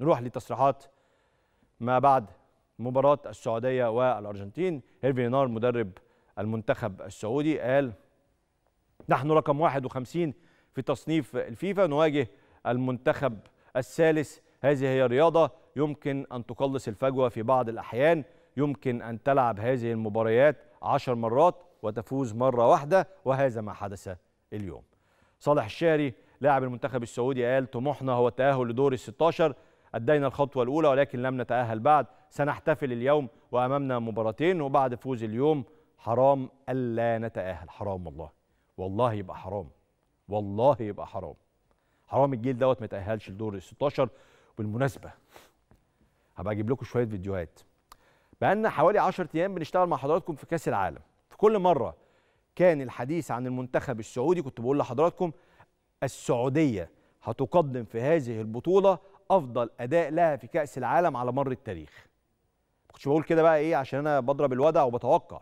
نروح لتصريحات ما بعد مباراة السعودية والأرجنتين هيرفي نار مدرب المنتخب السعودي قال نحن رقم 51 في تصنيف الفيفا نواجه المنتخب الثالث هذه هي الرياضة يمكن أن تقلص الفجوة في بعض الأحيان يمكن أن تلعب هذه المباريات عشر مرات وتفوز مرة واحدة وهذا ما حدث اليوم صالح الشاري لاعب المنتخب السعودي قال طموحنا هو التأهل لدور الستاشر 16 أدينا الخطوة الأولى ولكن لم نتأهل بعد سنحتفل اليوم وأمامنا مباراتين وبعد فوز اليوم حرام ألا نتأهل حرام والله والله يبقى حرام والله يبقى حرام حرام الجيل دوت ما يتأهلش لدور ال 16 بالمناسبة هبقى أجيب لكم شوية فيديوهات بقالنا حوالي 10 أيام بنشتغل مع حضراتكم في كأس العالم في كل مرة كان الحديث عن المنتخب السعودي كنت بقول لحضراتكم السعودية هتقدم في هذه البطولة افضل اداء لها في كاس العالم على مر التاريخ ما كنتش بقول كده بقى ايه عشان انا بضرب الوضع وبتوقع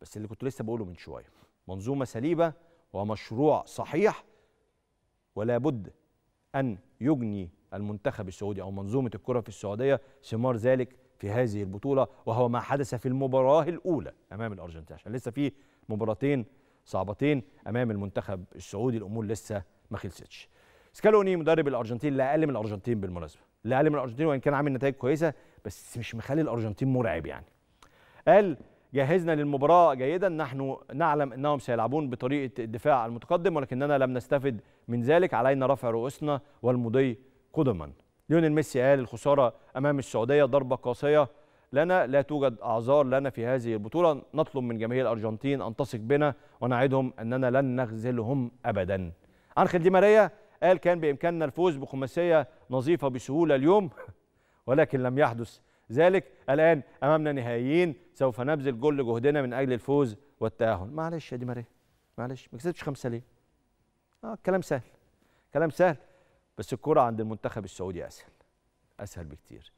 بس اللي كنت لسه بقوله من شويه منظومه سليمه ومشروع صحيح ولا بد ان يجني المنتخب السعودي او منظومه الكره في السعوديه ثمار ذلك في هذه البطوله وهو ما حدث في المباراه الاولى امام الارجنتين عشان لسه في مباراتين صعبتين امام المنتخب السعودي الامور لسه ما خلصتش سكالوني مدرب الارجنتين لا اقل من الارجنتين بالمناسبه لا اقل من الارجنتين وان كان عامل نتائج كويسه بس مش مخلي الارجنتين مرعب يعني قال جهزنا للمباراة جيدا نحن نعلم أنهم سيلعبون بطريقة الدفاع المتقدم ولكننا لم نستفد من ذلك علينا رفع رؤوسنا والمضي قدما ليونيل ميسي قال الخسارة أمام السعودية ضربة قاسية لنا لا توجد أعذار لنا في هذه البطولة نطلب من جماهير الأرجنتين أن تثق بنا ونعدهم أننا لن نخذلهم أبدا عن دي ماريا قال كان بإمكاننا الفوز بخماسية نظيفة بسهولة اليوم ولكن لم يحدث ذلك الآن أمامنا نهائيين سوف نبذل كل جهدنا من أجل الفوز والتأهل معلش يا دي ماريا معلش ما كسبتش خمسة ليه؟ آه كلام سهل كلام سهل بس الكرة عند المنتخب السعودي أسهل أسهل بكتير